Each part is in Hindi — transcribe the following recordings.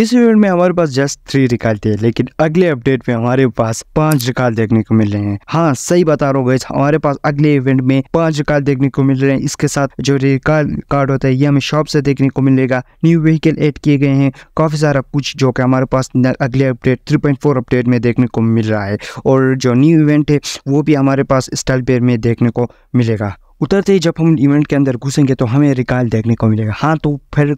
इस इवेंट में हमारे पास जस्ट थ्री रिकाल थे लेकिन अगले अपडेट में हमारे पास पांच रिकाल देखने को मिल रहे हैं हाँ सही बता रहा हूँ गैस हमारे पास अगले इवेंट में पांच रिकाल देखने को मिल रहे हैं इसके साथ जो रिकाल कार्ड होता है ये हमें शॉप से देखने को मिलेगा न्यू व्हीकल एड किए गए हैं काफी सारा कुछ जो कि हमारे पास अगले update three point four update में देखने को मिल रहा है और जो न्यू इवेंट है वो भी हमारे पास स्टाइल पेयर में देखने को मिलेगा उतरते ही जब हम इवेंट के अंदर घुसेंगे तो हमें रिकॉल देखने को मिलेगा हाँ तो फिर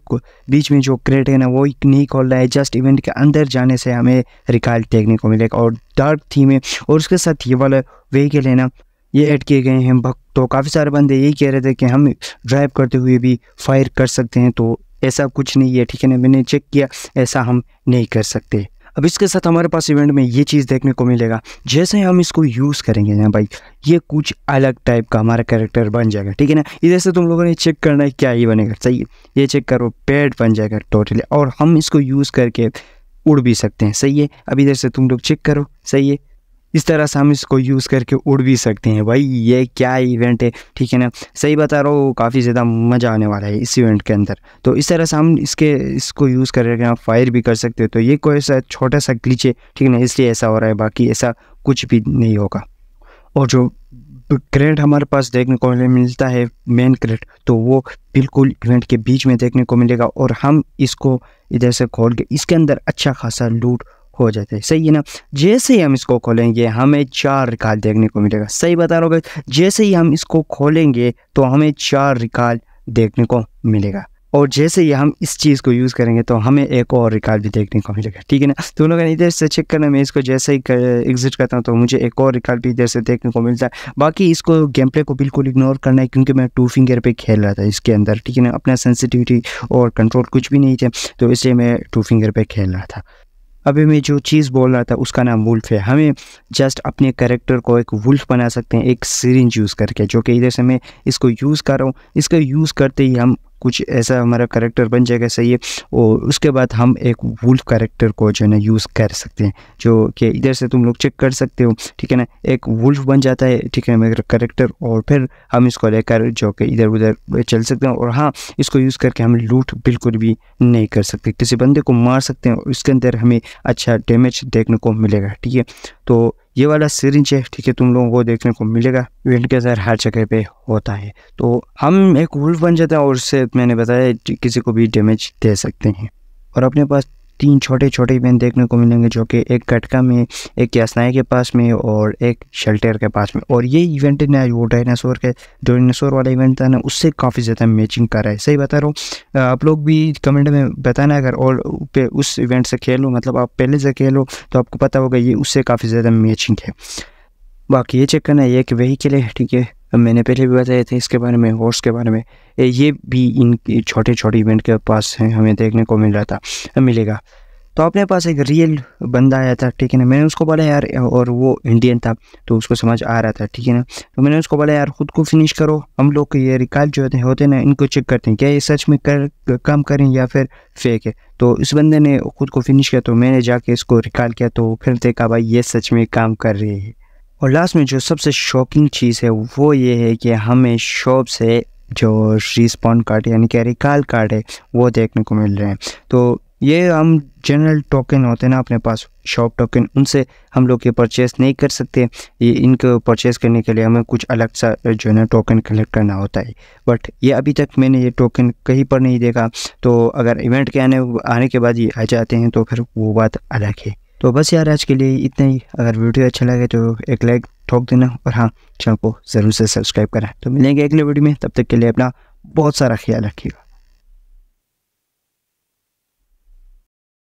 बीच में जो क्रेट है ना वो नहीं खोल रहा है जस्ट इवेंट के अंदर जाने से हमें रिकॉल देखने को मिलेगा और डार्क थीम है और उसके साथ ये वाला व्हीकल है ना ये ऐड किए गए हैं तो काफ़ी सारे बंदे यही कह रहे थे कि हम ड्राइव करते हुए भी फायर कर सकते हैं तो ऐसा कुछ नहीं है ठीक है ना मैंने चेक किया ऐसा हम नहीं कर सकते अब इसके साथ हमारे पास इवेंट में ये चीज़ देखने को मिलेगा जैसे हम इसको यूज़ करेंगे ना भाई ये कुछ अलग टाइप का हमारा कैरेक्टर बन जाएगा ठीक है ना इधर से तुम लोगों ने चेक करना है क्या ही बनेगा सही है ये चेक करो पेड बन जाएगा टोटली और हम इसको यूज़ करके उड़ भी सकते हैं सही है अब इधर से तुम लोग चेक करो सही है इस तरह से हम इसको यूज़ करके उड़ भी सकते हैं भाई ये क्या इवेंट है ठीक है ना सही बता रहा हूँ काफ़ी ज़्यादा मज़ा आने वाला है इस इवेंट के अंदर तो इस तरह से हम इसके इसको यूज़ करके आप फायर भी कर सकते हो तो ये कोई ऐसा छोटा सा ग्लिच है ठीक है ना इसलिए ऐसा हो रहा है बाकी ऐसा कुछ भी नहीं होगा और जो क्रेट हमारे पास देखने को मिलता है मेन क्रेट तो वो बिल्कुल इवेंट के बीच में देखने को मिलेगा और हम इसको इधर से खोल के इसके अंदर अच्छा खासा लूट हो जाते हैं सही है ना जैसे ही हम इसको खोलेंगे हमें चार रिकाल देखने को मिलेगा सही बता रहा हूँ जैसे ही हम इसको खोलेंगे तो हमें चार रिकाल देखने को मिलेगा और जैसे ही हम इस चीज़ को यूज़ करेंगे तो हमें एक और रिकॉर्ड भी देखने को मिलेगा ठीक है ना तो उन्होंने इधर से चेक करना मैं इसको जैसे ही कर, एग्जिट करता हूँ तो मुझे एक और रिकार्ड भी इधर से देखने को मिलता है बाकी इसको गेम प्ले को बिल्कुल इग्नोर करना है क्योंकि मैं टू फिंगर पे खेल रहा था इसके अंदर ठीक है ना अपना सेंसिटिविटी और कंट्रोल कुछ भी नहीं थे तो इसलिए मैं टू फिंगर पर खेल रहा था अभी मैं जो चीज़ बोल रहा था उसका नाम वुल्फ है हमें जस्ट अपने करेक्टर को एक वुल्फ बना सकते हैं एक सीरिंज यूज़ करके जो कि इधर से मैं इसको यूज़ कर रहा हूँ इसका यूज़ करते ही हम कुछ ऐसा हमारा करेक्टर बन जाएगा सही है और उसके बाद हम एक वुल्फ करेक्टर को जो है ना यूज़ कर सकते हैं जो कि इधर से तुम लोग चेक कर सकते हो ठीक है ना एक वुल्फ बन जाता है ठीक है मेरा करेक्टर और फिर हम इसको लेकर जो कि इधर उधर चल सकते हैं और हाँ इसको यूज़ करके हम लूट बिल्कुल भी नहीं कर सकते किसी बंदे को मार सकते हैं और इसके अंदर हमें अच्छा डैमेज देखने को मिलेगा ठीक है तो ये वाला सीरीज है ठीक है तुम लोगों को देखने को मिलेगा इवेंट के अंदर हर जगह पे होता है तो हम एक वुल्फ बन जाते हैं और उससे मैंने बताया किसी को भी डैमेज दे सकते हैं और अपने पास तीन छोटे छोटे इवेंट देखने को मिलेंगे जो कि एक कटका में एक यासनाए के पास में और एक शेल्टर के पास में और ये इवेंट ना वो डायनासोर के जो डायनासोर वाला इवेंट था ना उससे काफ़ी ज़्यादा मैचिंग कर रहा है सही बता रहा हूँ आप लोग भी कमेंट में बताना अगर और पे उस इवेंट से खेलो मतलब आप पहले से खेलो तो आपको पता होगा ये उससे काफ़ी ज़्यादा मैचिंग है बाकी ये चेक करना है ये कि वही खेले ठीक है मैंने पहले भी बताया था इसके बारे में हॉर्स के बारे में ये भी इन छोटे छोटे इवेंट के पास हमें देखने को मिल रहा था मिलेगा तो अपने पास एक रियल बंदा आया था ठीक है ना मैंने उसको बोला यार और वो इंडियन था तो उसको समझ आ रहा था ठीक है ना तो मैंने उसको बोला यार ख़ुद को फिनिश करो हम लोग ये रिकॉर्ड जो होते होते ना इनको चेक करते हैं क्या ये सच में कर काम करें या फिर फेक है तो इस बंदे ने ख़ुद को फिनिश किया तो मैंने जाके इसको रिकॉर्ड किया तो फिर देखा भाई ये सच में काम कर रही है और लास्ट में जो सबसे शॉकिंग चीज़ है वो ये है कि हमें शॉप से जो रिस्पॉन्ड कार्ड यानी कि रिकाल कार्ड है वो देखने को मिल रहे हैं तो ये हम जनरल टोकन होते हैं ना अपने पास शॉप टोकन उनसे हम लोग ये परचेस नहीं कर सकते ये इनको परचेस करने के लिए हमें कुछ अलग सा जो है ना टोकन कलेक्ट करना होता है बट ये अभी तक मैंने ये टोकन कहीं पर नहीं देखा तो अगर इवेंट के आने आने के बाद ये आ जाते हैं तो फिर वो बात अलग है तो बस यार आज के लिए इतना ही अगर वीडियो अच्छा लगे तो एक लाइक ठोक देना और हाँ चैनल को ज़रूर से सब्सक्राइब करें तो मिलेंगे अगले वीडियो में तब तक के लिए अपना बहुत सारा ख्याल रखिएगा